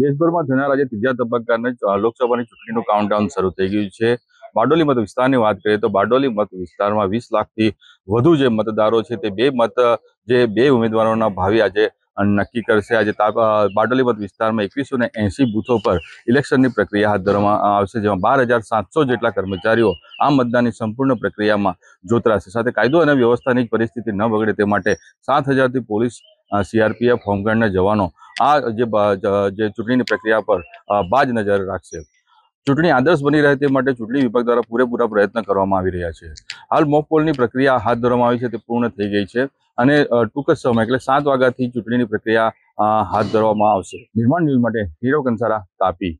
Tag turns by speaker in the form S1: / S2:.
S1: દેશભરમાં થનાર આજે ત્રીજા તબક્કાના લોકસભાની ચૂંટણીનું કાઉન્ટડાઉન શરૂ થઈ ગયું છે બારડોલી મત વિસ્તારની વાત કરીએ તો બારડોલી મત વિસ્તારમાં વીસ લાખથી વધુ જે મતદારો છે તે બે મત જે બે ઉમેદવારોના ભાવિ આજે નક્કી કરશે આજે બારડોલી મત વિસ્તારમાં એકવીસો ને એંસી બૂથો પર ઇલેક્શનની પ્રક્રિયા હાથ ધરવામાં આવશે જેમાં બાર હજાર સાતસો જેટલા કર્મચારીઓ આ મતદાનની સંપૂર્ણ પ્રક્રિયામાં જોતરાશે સાથે કાયદો અને વ્યવસ્થાની પરિસ્થિતિ ન બગડે તે માટે સાત હજારથી પોલીસ સીઆરપીએફ હોમગાર્ડના જવાનો આ જે ચૂંટણીની પ્રક્રિયા પર બાજ નજર રાખશે ચૂંટણી આદર્શ બની રહે તે માટે ચૂંટણી વિભાગ દ્વારા પૂરેપૂરા પ્રયત્ન કરવામાં આવી રહ્યા છે હાલ મોકપોલની પ્રક્રિયા હાથ ધરવામાં આવી છે તે પૂર્ણ થઈ ગઈ છે અને ટૂંક જ સમય એટલે સાત વાગ્યાથી ચૂંટણીની પ્રક્રિયા હાથ ધરવામાં આવશે નિર્માણ
S2: ન્યૂઝ માટે હીરો કંસારા
S3: તાપી